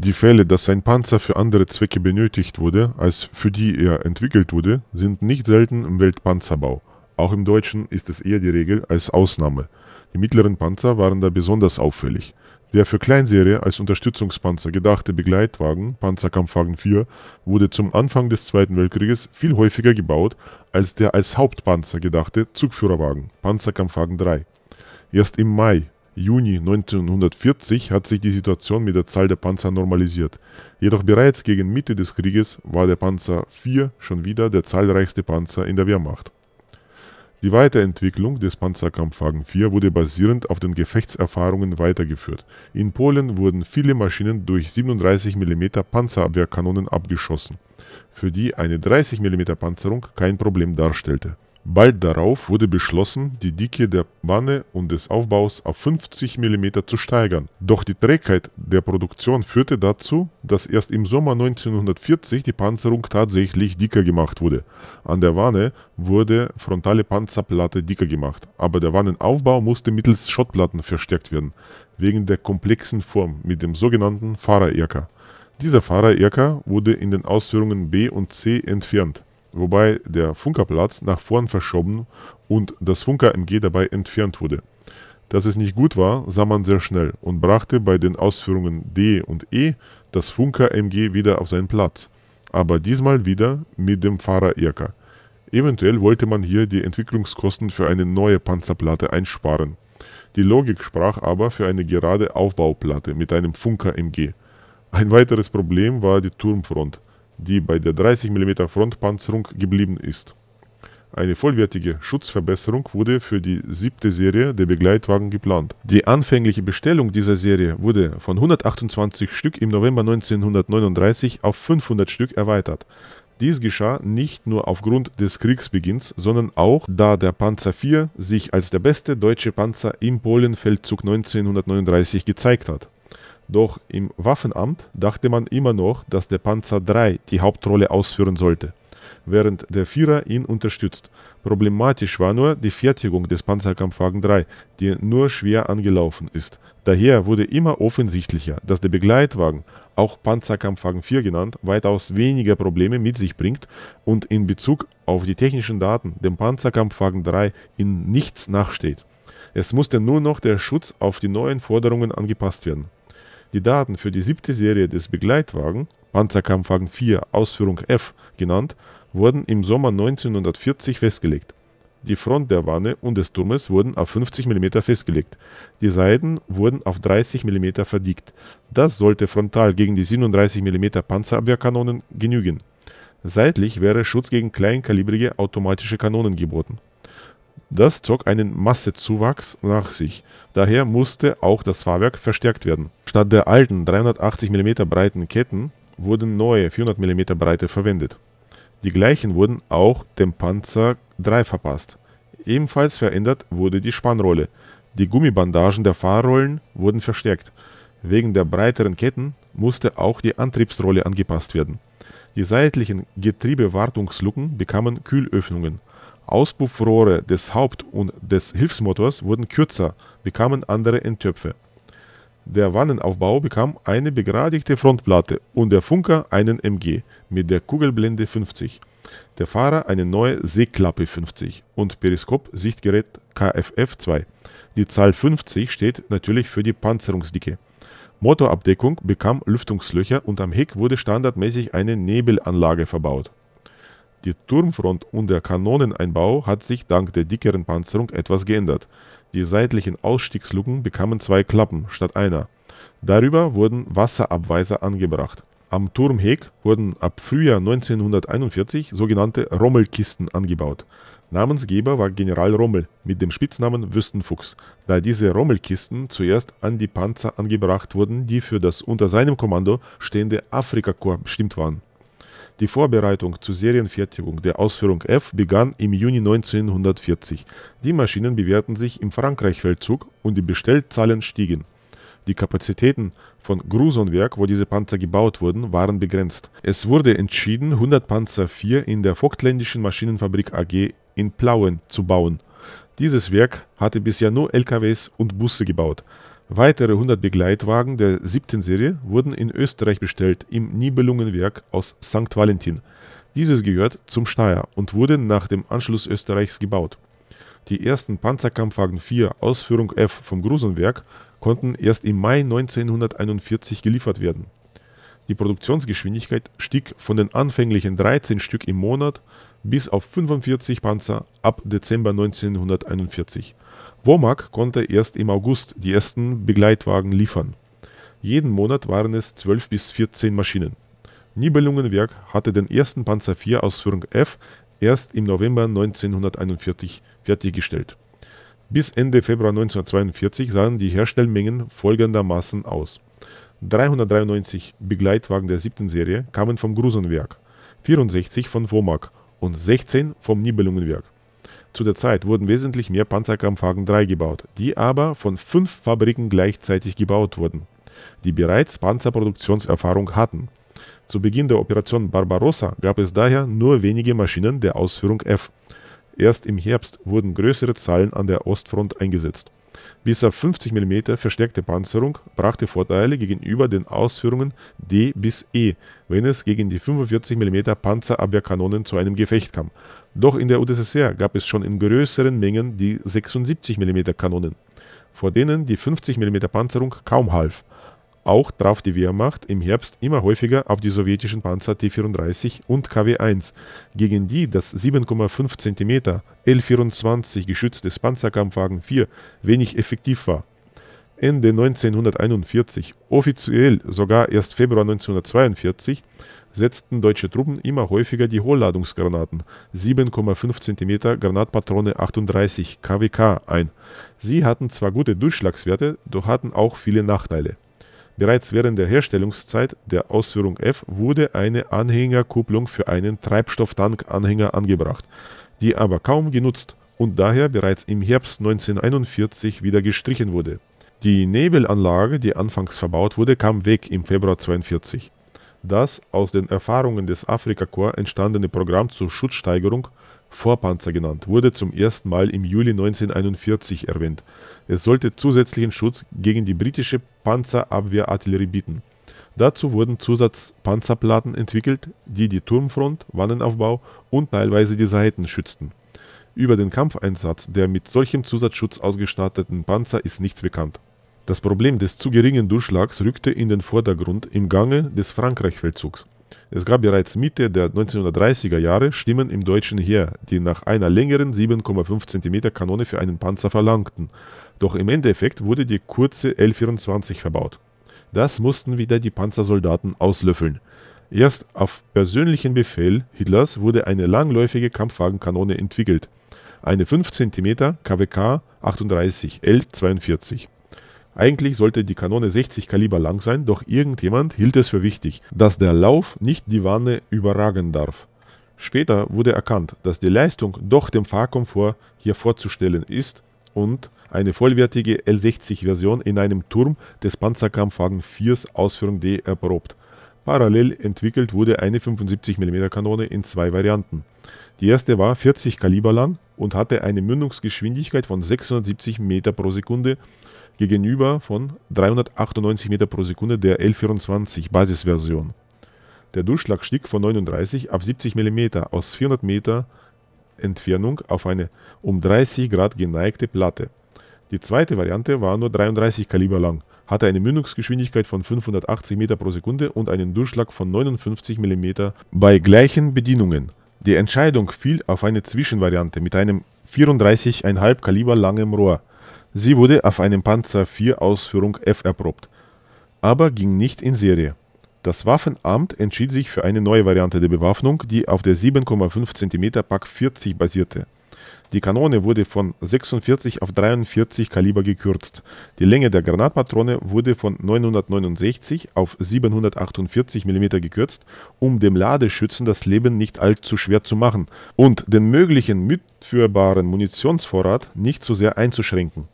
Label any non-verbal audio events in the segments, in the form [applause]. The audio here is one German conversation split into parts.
Die Fälle, dass ein Panzer für andere Zwecke benötigt wurde, als für die er entwickelt wurde, sind nicht selten im Weltpanzerbau. Auch im Deutschen ist es eher die Regel als Ausnahme. Die mittleren Panzer waren da besonders auffällig. Der für Kleinserie als Unterstützungspanzer gedachte Begleitwagen, Panzerkampfwagen 4, wurde zum Anfang des Zweiten Weltkrieges viel häufiger gebaut als der als Hauptpanzer gedachte Zugführerwagen, Panzerkampfwagen 3. Erst im Mai Juni 1940 hat sich die Situation mit der Zahl der Panzer normalisiert. Jedoch bereits gegen Mitte des Krieges war der Panzer IV schon wieder der zahlreichste Panzer in der Wehrmacht. Die Weiterentwicklung des Panzerkampfwagen 4 wurde basierend auf den Gefechtserfahrungen weitergeführt. In Polen wurden viele Maschinen durch 37 mm Panzerabwehrkanonen abgeschossen, für die eine 30 mm Panzerung kein Problem darstellte Bald darauf wurde beschlossen, die Dicke der Wanne und des Aufbaus auf 50 mm zu steigern, doch die Trägheit der Produktion führte dazu, dass erst im Sommer 1940 die Panzerung tatsächlich dicker gemacht wurde. An der Wanne wurde frontale Panzerplatte dicker gemacht, aber der Wannenaufbau musste mittels Schottplatten verstärkt werden, wegen der komplexen Form mit dem sogenannten Fahrererker. Dieser Fahrererker wurde in den Ausführungen B und C entfernt wobei der Funkerplatz nach vorn verschoben und das Funker-MG dabei entfernt wurde. Dass es nicht gut war, sah man sehr schnell und brachte bei den Ausführungen D und E das Funker-MG wieder auf seinen Platz, aber diesmal wieder mit dem Fahrer Erker. Eventuell wollte man hier die Entwicklungskosten für eine neue Panzerplatte einsparen. Die Logik sprach aber für eine gerade Aufbauplatte mit einem Funker-MG. Ein weiteres Problem war die Turmfront die bei der 30 mm Frontpanzerung geblieben ist. Eine vollwertige Schutzverbesserung wurde für die siebte Serie der Begleitwagen geplant. Die anfängliche Bestellung dieser Serie wurde von 128 Stück im November 1939 auf 500 Stück erweitert. Dies geschah nicht nur aufgrund des Kriegsbeginns, sondern auch, da der Panzer IV sich als der beste deutsche Panzer im Polenfeldzug 1939 gezeigt hat. Doch im Waffenamt dachte man immer noch, dass der Panzer 3 die Hauptrolle ausführen sollte, während der Vierer ihn unterstützt. Problematisch war nur die Fertigung des Panzerkampfwagen 3, die nur schwer angelaufen ist. Daher wurde immer offensichtlicher, dass der Begleitwagen, auch Panzerkampfwagen 4 genannt, weitaus weniger Probleme mit sich bringt und in Bezug auf die technischen Daten dem Panzerkampfwagen 3 in nichts nachsteht. Es musste nur noch der Schutz auf die neuen Forderungen angepasst werden. Die Daten für die siebte Serie des Begleitwagen Panzerkampfwagen 4 Ausführung F genannt wurden im Sommer 1940 festgelegt. Die Front der Wanne und des Turmes wurden auf 50 mm festgelegt. Die Seiten wurden auf 30 mm verdickt. Das sollte frontal gegen die 37 mm Panzerabwehrkanonen genügen. Seitlich wäre Schutz gegen kleinkalibrige automatische Kanonen geboten das zog einen Massezuwachs nach sich, daher musste auch das Fahrwerk verstärkt werden. Statt der alten 380 mm breiten Ketten wurden neue 400 mm breite verwendet. Die gleichen wurden auch dem Panzer 3 verpasst. Ebenfalls verändert wurde die Spannrolle. Die Gummibandagen der Fahrrollen wurden verstärkt. Wegen der breiteren Ketten musste auch die Antriebsrolle angepasst werden. Die seitlichen Getriebewartungsluken bekamen Kühlöffnungen. Auspuffrohre des Haupt- und des Hilfsmotors wurden kürzer, bekamen andere Enttöpfe. Der Wannenaufbau bekam eine begradigte Frontplatte und der Funker einen MG mit der Kugelblende 50, der Fahrer eine neue Seeklappe 50 und Periskop-Sichtgerät KFF2. Die Zahl 50 steht natürlich für die Panzerungsdicke. Motorabdeckung bekam Lüftungslöcher und am Heck wurde standardmäßig eine Nebelanlage verbaut. Die Turmfront und der Kanoneneinbau hat sich dank der dickeren Panzerung etwas geändert. Die seitlichen Ausstiegsluken bekamen zwei Klappen statt einer. Darüber wurden Wasserabweiser angebracht. Am Turmheck wurden ab Frühjahr 1941 sogenannte Rommelkisten angebaut. Namensgeber war General Rommel mit dem Spitznamen Wüstenfuchs, da diese Rommelkisten zuerst an die Panzer angebracht wurden, die für das unter seinem Kommando stehende Afrikakorps bestimmt waren die Vorbereitung zur Serienfertigung der Ausführung F begann im Juni 1940. Die Maschinen bewährten sich im Frankreichfeldzug und die Bestellzahlen stiegen. Die Kapazitäten von Grusonwerk, wo diese Panzer gebaut wurden, waren begrenzt. Es wurde entschieden, 100 Panzer IV in der Vogtländischen Maschinenfabrik AG in Plauen zu bauen. Dieses Werk hatte bisher nur LKWs und Busse gebaut. Weitere 100 Begleitwagen der siebten Serie wurden in Österreich bestellt im Nibelungenwerk aus St. Valentin. Dieses gehört zum Steyr und wurde nach dem Anschluss Österreichs gebaut. Die ersten Panzerkampfwagen 4 Ausführung F vom Grusenwerk konnten erst im Mai 1941 geliefert werden. Die Produktionsgeschwindigkeit stieg von den anfänglichen 13 Stück im Monat bis auf 45 Panzer ab Dezember 1941. Womack konnte erst im August die ersten Begleitwagen liefern. Jeden Monat waren es 12 bis 14 Maschinen. Nibelungenwerk hatte den ersten Panzer IV Ausführung F erst im November 1941 fertiggestellt. Bis Ende Februar 1942 sahen die Herstellmengen folgendermaßen aus. 393 Begleitwagen der 7. Serie kamen vom Grusenwerk, 64 von Womack und 16 vom Nibelungenwerk. Zu der Zeit wurden wesentlich mehr Panzerkampfwagen 3 gebaut, die aber von fünf Fabriken gleichzeitig gebaut wurden, die bereits Panzerproduktionserfahrung hatten. Zu Beginn der Operation Barbarossa gab es daher nur wenige Maschinen der Ausführung F. Erst im Herbst wurden größere Zahlen an der Ostfront eingesetzt. Bis auf 50 mm verstärkte Panzerung brachte Vorteile gegenüber den Ausführungen D bis E, wenn es gegen die 45 mm Panzerabwehrkanonen zu einem Gefecht kam. Doch in der UdSSR gab es schon in größeren Mengen die 76 mm Kanonen, vor denen die 50 mm Panzerung kaum half. Auch traf die Wehrmacht im Herbst immer häufiger auf die sowjetischen Panzer T-34 und KW-1, gegen die das 7,5 cm L-24 geschütztes Panzerkampfwagen 4 wenig effektiv war. Ende 1941, offiziell sogar erst Februar 1942, setzten deutsche Truppen immer häufiger die Hohlladungsgranaten 7,5 cm Granatpatrone 38 KWK ein. Sie hatten zwar gute Durchschlagswerte, doch hatten auch viele Nachteile. Bereits während der Herstellungszeit der Ausführung F wurde eine Anhängerkupplung für einen Treibstofftankanhänger angebracht, die aber kaum genutzt und daher bereits im Herbst 1941 wieder gestrichen wurde. Die Nebelanlage, die anfangs verbaut wurde, kam weg im Februar 1942. Das aus den Erfahrungen des Afrikakorps entstandene Programm zur Schutzsteigerung Vorpanzer genannt, wurde zum ersten Mal im Juli 1941 erwähnt. Es sollte zusätzlichen Schutz gegen die britische Panzerabwehrartillerie bieten. Dazu wurden Zusatzpanzerplatten entwickelt, die die Turmfront, Wannenaufbau und teilweise die Seiten schützten. Über den Kampfeinsatz der mit solchem Zusatzschutz ausgestatteten Panzer ist nichts bekannt. Das Problem des zu geringen Durchschlags rückte in den Vordergrund im Gange des Frankreichfeldzugs. Es gab bereits Mitte der 1930er Jahre Stimmen im deutschen Heer, die nach einer längeren 7,5 cm Kanone für einen Panzer verlangten, doch im Endeffekt wurde die kurze L24 verbaut. Das mussten wieder die Panzersoldaten auslöffeln. Erst auf persönlichen Befehl Hitlers wurde eine langläufige Kampfwagenkanone entwickelt, eine 5 cm KWK 38 L42. Eigentlich sollte die Kanone 60 Kaliber lang sein, doch irgendjemand hielt es für wichtig, dass der Lauf nicht die Wanne überragen darf. Später wurde erkannt, dass die Leistung doch dem Fahrkomfort hier vorzustellen ist und eine vollwertige L60-Version in einem Turm des Panzerkampfwagen 4s Ausführung D erprobt. Parallel entwickelt wurde eine 75mm Kanone in zwei Varianten. Die erste war 40 Kaliber lang und hatte eine Mündungsgeschwindigkeit von 670 Meter pro Sekunde gegenüber von 398 Meter pro Sekunde der L24 Basisversion. Der Durchschlag stieg von 39 auf 70 mm aus 400 Meter Entfernung auf eine um 30 Grad geneigte Platte. Die zweite Variante war nur 33 Kaliber lang, hatte eine Mündungsgeschwindigkeit von 580 Meter pro Sekunde und einen Durchschlag von 59 mm bei gleichen Bedienungen die Entscheidung fiel auf eine Zwischenvariante mit einem 34,5 Kaliber langem Rohr. Sie wurde auf einem Panzer IV Ausführung F erprobt, aber ging nicht in Serie. Das Waffenamt entschied sich für eine neue Variante der Bewaffnung, die auf der 7,5 cm Pack 40 basierte die Kanone wurde von 46 auf 43 Kaliber gekürzt. Die Länge der Granatpatrone wurde von 969 auf 748 mm gekürzt, um dem Ladeschützen das Leben nicht allzu schwer zu machen und den möglichen mitführbaren Munitionsvorrat nicht zu so sehr einzuschränken.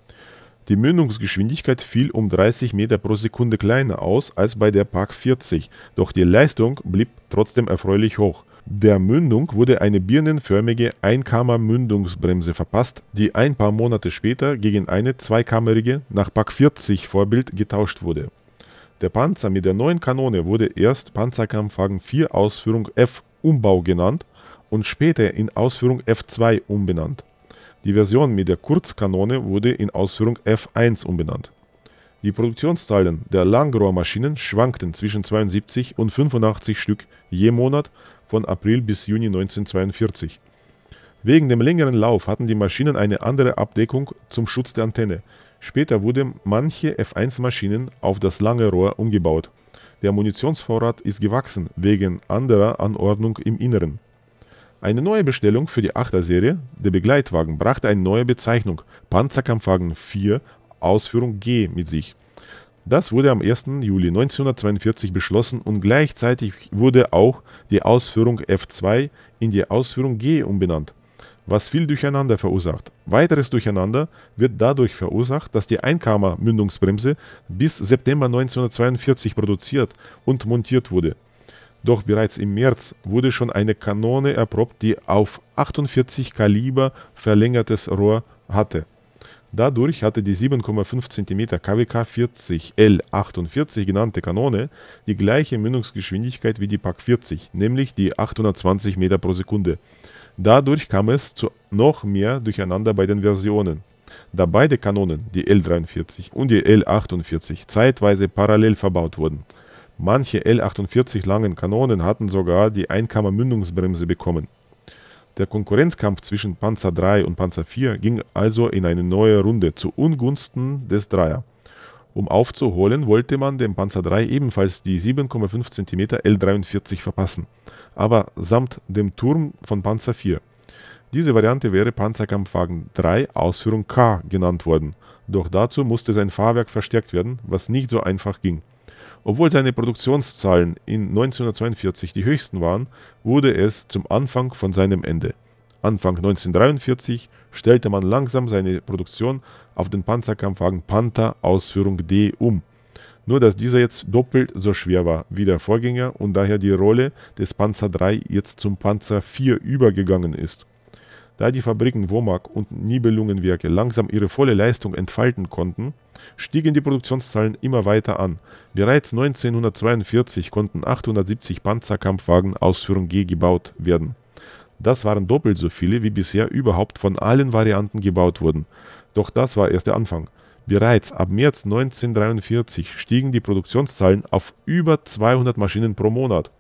Die Mündungsgeschwindigkeit fiel um 30 Meter pro Sekunde kleiner aus als bei der Park 40, doch die Leistung blieb trotzdem erfreulich hoch der Mündung wurde eine birnenförmige Einkammer-Mündungsbremse verpasst, die ein paar Monate später gegen eine zweikammerige nach Pak 40 Vorbild getauscht wurde. Der Panzer mit der neuen Kanone wurde erst Panzerkampfwagen 4 Ausführung F Umbau genannt und später in Ausführung F2 umbenannt. Die Version mit der Kurzkanone wurde in Ausführung F1 umbenannt. Die Produktionszahlen der Langrohrmaschinen schwankten zwischen 72 und 85 Stück je Monat von April bis Juni 1942. Wegen dem längeren Lauf hatten die Maschinen eine andere Abdeckung zum Schutz der Antenne. Später wurden manche F1-Maschinen auf das lange Rohr umgebaut. Der Munitionsvorrat ist gewachsen wegen anderer Anordnung im Inneren. Eine neue Bestellung für die 8er Serie, der Begleitwagen, brachte eine neue Bezeichnung, Panzerkampfwagen 4, Ausführung G, mit sich das wurde am 1. Juli 1942 beschlossen und gleichzeitig wurde auch die Ausführung F2 in die Ausführung G umbenannt, was viel Durcheinander verursacht. Weiteres Durcheinander wird dadurch verursacht, dass die Einkammer-Mündungsbremse bis September 1942 produziert und montiert wurde. Doch bereits im März wurde schon eine Kanone erprobt, die auf 48 Kaliber verlängertes Rohr hatte. Dadurch hatte die 7,5 cm KWK 40L48 genannte Kanone die gleiche Mündungsgeschwindigkeit wie die Pak 40, nämlich die 820 m pro Sekunde. Dadurch kam es zu noch mehr Durcheinander bei den Versionen. Da beide Kanonen, die L43 und die L48, zeitweise parallel verbaut wurden. Manche L48 langen Kanonen hatten sogar die Einkammermündungsbremse bekommen. Der Konkurrenzkampf zwischen Panzer 3 und Panzer 4 ging also in eine neue Runde zu Ungunsten des 3er. Um aufzuholen, wollte man dem Panzer 3 ebenfalls die 7,5 cm L43 verpassen, aber samt dem Turm von Panzer 4. Diese Variante wäre Panzerkampfwagen 3 Ausführung K genannt worden, doch dazu musste sein Fahrwerk verstärkt werden, was nicht so einfach ging obwohl seine Produktionszahlen in 1942 die höchsten waren, wurde es zum Anfang von seinem Ende. Anfang 1943 stellte man langsam seine Produktion auf den Panzerkampfwagen Panther Ausführung D um. Nur dass dieser jetzt doppelt so schwer war wie der Vorgänger und daher die Rolle des Panzer 3 jetzt zum Panzer 4 übergegangen ist. Da die Fabriken Womak und Nibelungenwerke langsam ihre volle Leistung entfalten konnten, stiegen die Produktionszahlen immer weiter an. Bereits 1942 konnten 870 Panzerkampfwagen Ausführung G gebaut werden. Das waren doppelt so viele, wie bisher überhaupt von allen Varianten gebaut wurden. Doch das war erst der Anfang. Bereits ab März 1943 stiegen die Produktionszahlen auf über 200 Maschinen pro Monat.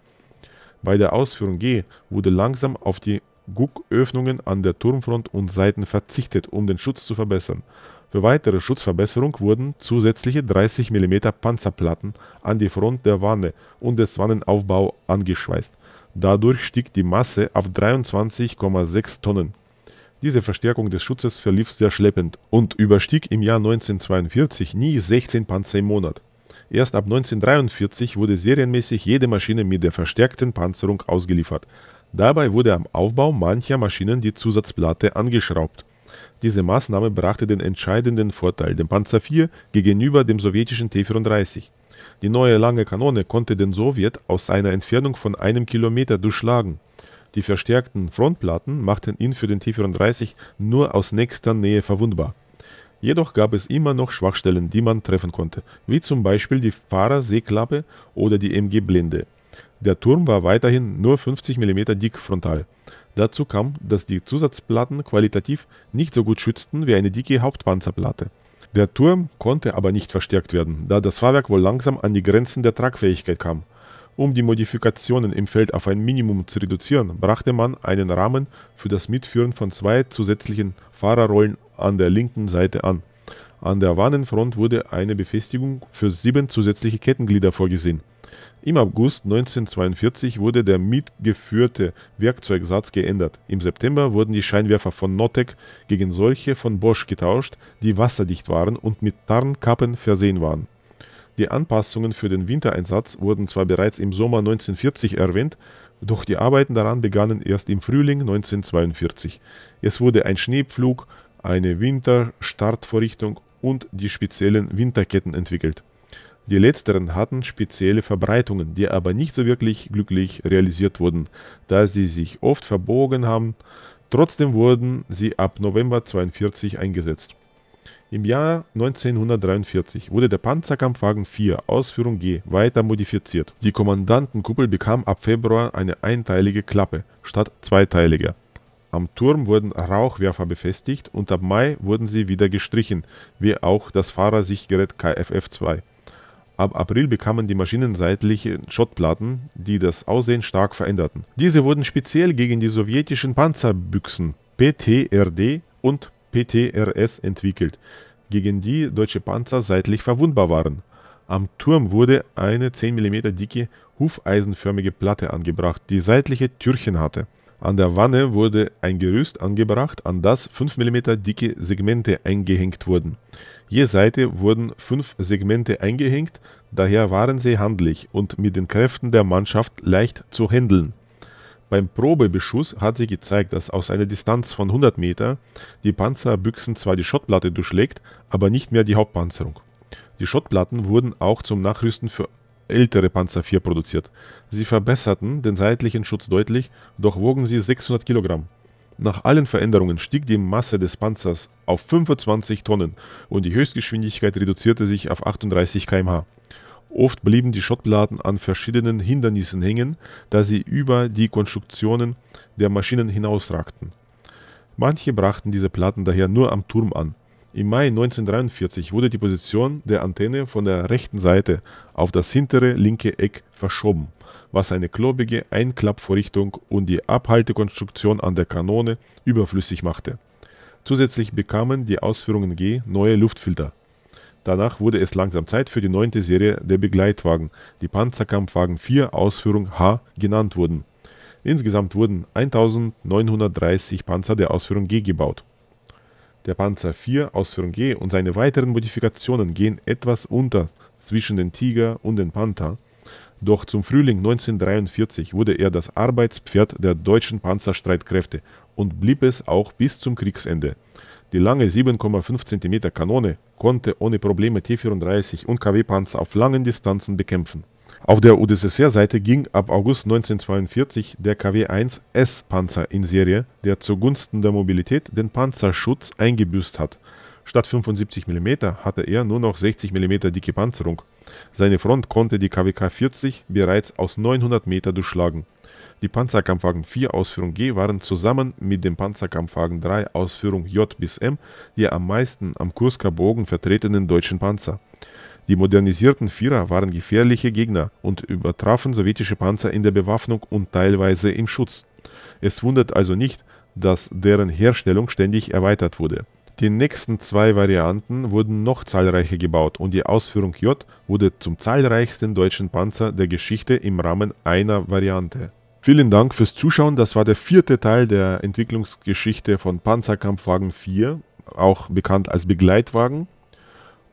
Bei der Ausführung G wurde langsam auf die Gucköffnungen an der Turmfront und Seiten verzichtet, um den Schutz zu verbessern. Für weitere Schutzverbesserung wurden zusätzliche 30 mm Panzerplatten an die Front der Wanne und des Wannenaufbau angeschweißt. Dadurch stieg die Masse auf 23,6 Tonnen. Diese Verstärkung des Schutzes verlief sehr schleppend und überstieg im Jahr 1942 nie 16 Panzer im Monat. Erst ab 1943 wurde serienmäßig jede Maschine mit der verstärkten Panzerung ausgeliefert. Dabei wurde am Aufbau mancher Maschinen die Zusatzplatte angeschraubt diese Maßnahme brachte den entscheidenden Vorteil dem Panzer IV gegenüber dem sowjetischen T-34. Die neue lange Kanone konnte den Sowjet aus einer Entfernung von einem Kilometer durchschlagen. Die verstärkten Frontplatten machten ihn für den T-34 nur aus nächster Nähe verwundbar. Jedoch gab es immer noch Schwachstellen, die man treffen konnte, wie zum Beispiel die Fahrerseeklappe oder die mg blinde Der Turm war weiterhin nur 50 mm dick frontal. Dazu kam, dass die Zusatzplatten qualitativ nicht so gut schützten wie eine dicke Hauptpanzerplatte. Der Turm konnte aber nicht verstärkt werden, da das Fahrwerk wohl langsam an die Grenzen der Tragfähigkeit kam. Um die Modifikationen im Feld auf ein Minimum zu reduzieren, brachte man einen Rahmen für das Mitführen von zwei zusätzlichen Fahrerrollen an der linken Seite an. An der Warnenfront wurde eine Befestigung für sieben zusätzliche Kettenglieder vorgesehen. Im August 1942 wurde der mitgeführte Werkzeugsatz geändert. Im September wurden die Scheinwerfer von Notec gegen solche von Bosch getauscht, die wasserdicht waren und mit Tarnkappen versehen waren. Die Anpassungen für den Wintereinsatz wurden zwar bereits im Sommer 1940 erwähnt, doch die Arbeiten daran begannen erst im Frühling 1942. Es wurde ein Schneepflug, eine Winterstartvorrichtung und die speziellen Winterketten entwickelt die letzteren hatten spezielle Verbreitungen, die aber nicht so wirklich glücklich realisiert wurden, da sie sich oft verbogen haben. Trotzdem wurden sie ab November 42 eingesetzt. Im Jahr 1943 wurde der Panzerkampfwagen 4 Ausführung G weiter modifiziert. Die Kommandantenkuppel bekam ab Februar eine einteilige Klappe statt zweiteiliger. Am Turm wurden Rauchwerfer befestigt und ab Mai wurden sie wieder gestrichen, wie auch das Fahrersichtgerät KFF2. Ab April bekamen die Maschinen seitliche Schottplatten, die das Aussehen stark veränderten. Diese wurden speziell gegen die sowjetischen Panzerbüchsen PTRD und PTRS entwickelt, gegen die deutsche Panzer seitlich verwundbar waren. Am Turm wurde eine 10 mm dicke hufeisenförmige Platte angebracht, die seitliche Türchen hatte. An der Wanne wurde ein Gerüst angebracht, an das 5 mm dicke Segmente eingehängt wurden. Je Seite wurden fünf Segmente eingehängt, daher waren sie handlich und mit den Kräften der Mannschaft leicht zu handeln. Beim Probebeschuss hat sich gezeigt, dass aus einer Distanz von 100 Meter die Panzerbüchsen zwar die Schottplatte durchschlägt, aber nicht mehr die Hauptpanzerung. Die Schottplatten wurden auch zum Nachrüsten für ältere Panzer IV produziert. Sie verbesserten den seitlichen Schutz deutlich, doch wogen sie 600 Kilogramm. Nach allen Veränderungen stieg die Masse des Panzers auf 25 Tonnen und die Höchstgeschwindigkeit reduzierte sich auf 38 km/h. Oft blieben die Schottplatten an verschiedenen Hindernissen hängen, da sie über die Konstruktionen der Maschinen hinausragten. Manche brachten diese Platten daher nur am Turm an, im Mai 1943 wurde die Position der Antenne von der rechten Seite auf das hintere linke Eck verschoben, was eine klobige Einklappvorrichtung und die Abhaltekonstruktion an der Kanone überflüssig machte. Zusätzlich bekamen die Ausführungen G neue Luftfilter. Danach wurde es langsam Zeit für die neunte Serie der Begleitwagen, die Panzerkampfwagen 4 Ausführung H genannt wurden. Insgesamt wurden 1930 Panzer der Ausführung G gebaut der Panzer IV Ausführung G und seine weiteren Modifikationen gehen etwas unter zwischen den Tiger und den Panther, doch zum Frühling 1943 wurde er das Arbeitspferd der deutschen Panzerstreitkräfte und blieb es auch bis zum Kriegsende. Die lange 7,5 cm Kanone konnte ohne Probleme T-34 und KW-Panzer auf langen Distanzen bekämpfen auf der UdSSR-Seite ging ab August 1942 der KW-1-S-Panzer in Serie, der zugunsten der Mobilität den Panzerschutz eingebüßt hat. Statt 75 mm hatte er nur noch 60 mm dicke Panzerung. Seine Front konnte die KWK 40 bereits aus 900 Meter durchschlagen. Die Panzerkampfwagen 4 Ausführung G waren zusammen mit dem Panzerkampfwagen 3 Ausführung J bis M die am meisten am Kursker Bogen vertretenen deutschen Panzer. Die modernisierten Vierer waren gefährliche Gegner und übertrafen sowjetische Panzer in der Bewaffnung und teilweise im Schutz. Es wundert also nicht, dass deren Herstellung ständig erweitert wurde. Die nächsten zwei Varianten wurden noch zahlreicher gebaut und die Ausführung J wurde zum zahlreichsten deutschen Panzer der Geschichte im Rahmen einer Variante. Vielen Dank fürs Zuschauen. Das war der vierte Teil der Entwicklungsgeschichte von Panzerkampfwagen 4, auch bekannt als Begleitwagen.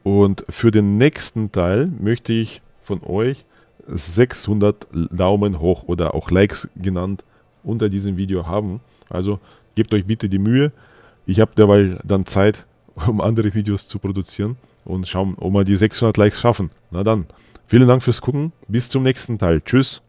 Und für den nächsten Teil möchte ich von euch 600 Daumen hoch oder auch Likes genannt unter diesem Video haben. Also gebt euch bitte die Mühe. Ich habe derweil dann Zeit, [laughs] um andere Videos zu produzieren und schauen, ob wir die 600 Likes schaffen. Na dann, vielen Dank fürs Gucken. Bis zum nächsten Teil. Tschüss.